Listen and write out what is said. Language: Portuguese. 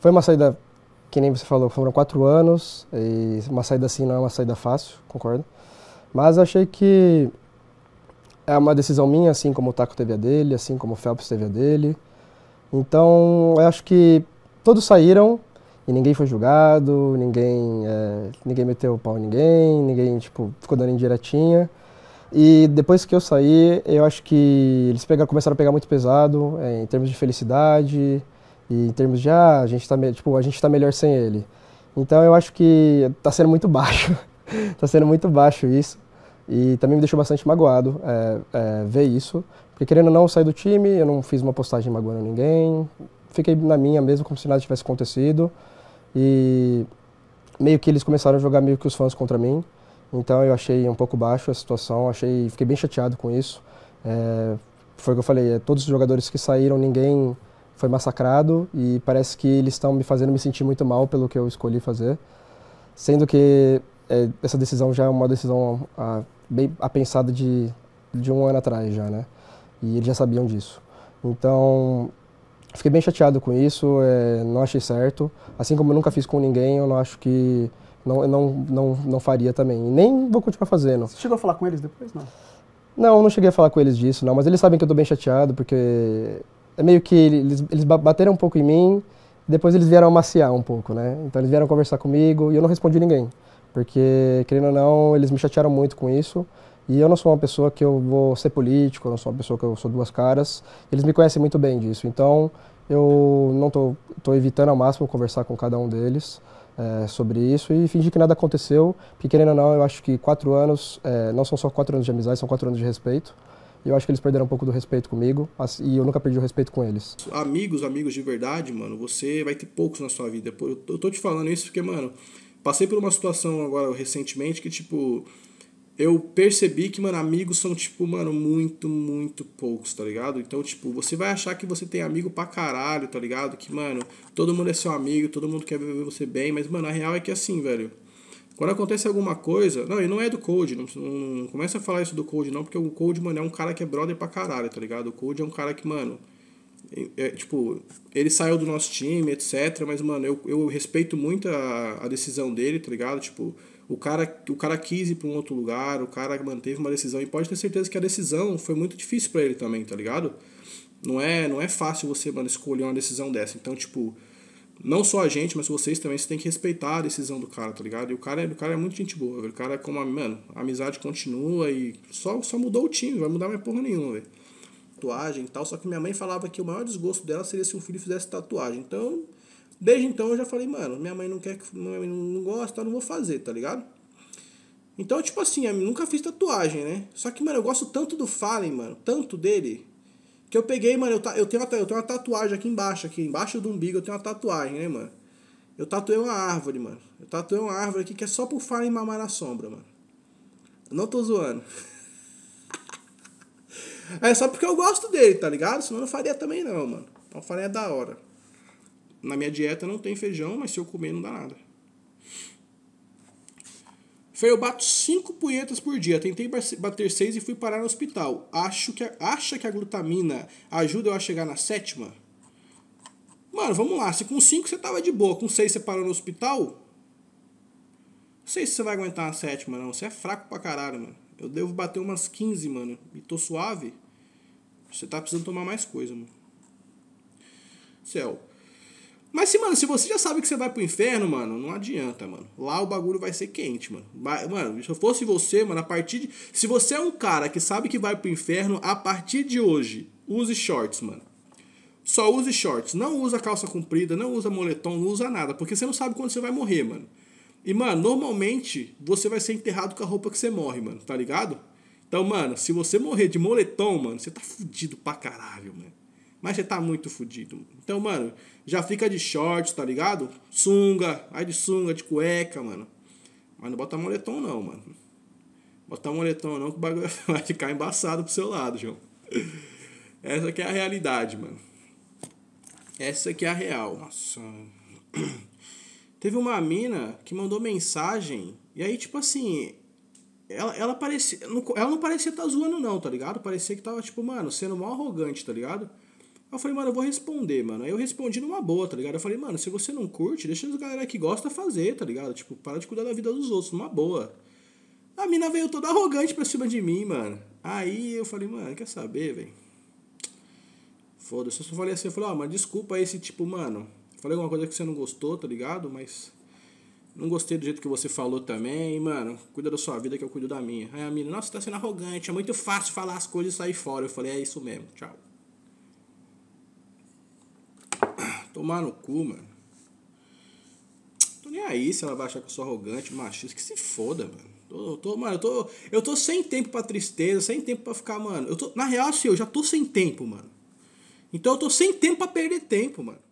Foi uma saída, que nem você falou, foram quatro anos, e uma saída assim não é uma saída fácil, concordo. Mas achei que é uma decisão minha, assim como o Taco teve a dele, assim como o Phelps teve a dele. Então, eu acho que todos saíram e ninguém foi julgado, ninguém, é, ninguém meteu o pau em ninguém, ninguém tipo, ficou dando indiretinha. E depois que eu saí, eu acho que eles pegaram, começaram a pegar muito pesado é, em termos de felicidade, e em termos de, ah, a gente tá, tipo, a gente tá melhor sem ele. Então eu acho que tá sendo muito baixo. tá sendo muito baixo isso. E também me deixou bastante magoado é, é, ver isso. Porque querendo ou não, eu saí do time, eu não fiz uma postagem magoando ninguém. Fiquei na minha mesmo, como se nada tivesse acontecido. E meio que eles começaram a jogar meio que os fãs contra mim. Então eu achei um pouco baixo a situação, achei, fiquei bem chateado com isso. É, foi o que eu falei, é, todos os jogadores que saíram, ninguém foi massacrado e parece que eles estão me fazendo me sentir muito mal pelo que eu escolhi fazer. Sendo que é, essa decisão já é uma decisão ah, a, bem apensada de, de um ano atrás já, né? E eles já sabiam disso. Então, fiquei bem chateado com isso, é, não achei certo. Assim como eu nunca fiz com ninguém, eu não acho que... Não, não, não, não faria também. E nem vou continuar fazendo. Você chegou a falar com eles depois, não? Não, não cheguei a falar com eles disso, não. Mas eles sabem que eu estou bem chateado, porque é meio que eles, eles bateram um pouco em mim, depois eles vieram amaciar um pouco, né? Então eles vieram conversar comigo e eu não respondi ninguém, porque querendo ou não, eles me chatearam muito com isso. E eu não sou uma pessoa que eu vou ser político, eu não sou uma pessoa que eu sou duas caras. Eles me conhecem muito bem disso, então eu não tô, tô evitando ao máximo conversar com cada um deles. É, sobre isso e fingir que nada aconteceu, porque querendo ou não, eu acho que quatro anos, é, não são só quatro anos de amizade, são quatro anos de respeito eu acho que eles perderam um pouco do respeito comigo e eu nunca perdi o respeito com eles. Amigos, amigos de verdade, mano, você vai ter poucos na sua vida. Eu tô te falando isso porque, mano, passei por uma situação agora recentemente que, tipo, eu percebi que, mano, amigos são, tipo, mano, muito, muito poucos, tá ligado? Então, tipo, você vai achar que você tem amigo pra caralho, tá ligado? Que, mano, todo mundo é seu amigo, todo mundo quer ver você bem, mas, mano, a real é que é assim, velho quando acontece alguma coisa. Não, e não é do Code. Não, não, começa a falar isso do Code, não, porque o Code, mano, é um cara que é brother pra caralho, tá ligado? O Code é um cara que, mano. É, tipo, ele saiu do nosso time, etc. Mas, mano, eu, eu respeito muito a, a decisão dele, tá ligado? Tipo, o cara, o cara quis ir pra um outro lugar, o cara manteve uma decisão. E pode ter certeza que a decisão foi muito difícil para ele também, tá ligado? Não é, não é fácil você, mano, escolher uma decisão dessa. Então, tipo não só a gente, mas vocês também, vocês tem que respeitar a decisão do cara, tá ligado? E o cara, é, o cara é muito gente boa, velho. O cara é como, mano, a amizade continua e só, só mudou o time, vai mudar mais porra nenhuma, velho. Tatuagem e tal, só que minha mãe falava que o maior desgosto dela seria se um filho fizesse tatuagem. Então, desde então eu já falei, mano, minha mãe não quer, minha mãe não gosta, eu não vou fazer, tá ligado? Então, tipo assim, eu nunca fiz tatuagem, né? Só que, mano, eu gosto tanto do Fallen, mano, tanto dele, que eu peguei, mano, eu, ta, eu, tenho uma, eu tenho uma tatuagem aqui embaixo, aqui embaixo do umbigo eu tenho uma tatuagem, né, mano? Eu tatuei uma árvore, mano. Eu tatuei uma árvore aqui que é só por falar em mamar na sombra, mano. Eu não tô zoando. É só porque eu gosto dele, tá ligado? Senão eu não faria também não, mano. Alfarinha faria da hora. Na minha dieta não tem feijão, mas se eu comer não dá nada. Falei, eu bato cinco punhetas por dia. Tentei bater seis e fui parar no hospital. Acho que a, acha que a glutamina ajuda eu a chegar na sétima? Mano, vamos lá. Se com cinco você tava de boa, com seis você parou no hospital? Não sei se você vai aguentar na sétima, não. Você é fraco pra caralho, mano. Eu devo bater umas 15, mano. E tô suave. Você tá precisando tomar mais coisa, mano. Céu. Mas se, mano, se você já sabe que você vai pro inferno, mano, não adianta, mano. Lá o bagulho vai ser quente, mano. Mano, se eu fosse você, mano, a partir de. Se você é um cara que sabe que vai pro inferno, a partir de hoje, use shorts, mano. Só use shorts. Não usa calça comprida, não usa moletom, não usa nada. Porque você não sabe quando você vai morrer, mano. E, mano, normalmente você vai ser enterrado com a roupa que você morre, mano, tá ligado? Então, mano, se você morrer de moletom, mano, você tá fudido pra caralho, mano. Mas você tá muito fudido. Então, mano, já fica de shorts, tá ligado? Sunga, aí de sunga, de cueca, mano. Mas não bota moletom não, mano. Bota moletom não que o bagulho vai ficar embaçado pro seu lado, João. Essa aqui é a realidade, mano. Essa aqui é a real. Nossa. Teve uma mina que mandou mensagem e aí, tipo assim, ela, ela parecia. Ela não parecia estar tá zoando, não, tá ligado? Parecia que tava, tipo, mano, sendo mal arrogante, tá ligado? Eu falei, mano, eu vou responder, mano. Aí eu respondi numa boa, tá ligado? Eu falei, mano, se você não curte, deixa as galera que gosta fazer, tá ligado? Tipo, para de cuidar da vida dos outros, numa boa. A mina veio toda arrogante pra cima de mim, mano. Aí eu falei, mano, quer saber, velho? Foda-se. Eu só falei assim, eu falei, ó, oh, mas desculpa aí se, tipo, mano, falei alguma coisa que você não gostou, tá ligado? Mas não gostei do jeito que você falou também, mano. Cuida da sua vida que eu cuido da minha. Aí a mina, nossa, tá sendo arrogante, é muito fácil falar as coisas e sair fora. Eu falei, é isso mesmo, tchau. Tomar no cu, mano. Tô nem aí se ela vai achar que eu sou arrogante, machista. Que se foda, mano. Tô, tô, mano, eu tô, eu tô sem tempo pra tristeza, sem tempo pra ficar, mano. Eu tô, na real, assim, eu já tô sem tempo, mano. Então eu tô sem tempo pra perder tempo, mano.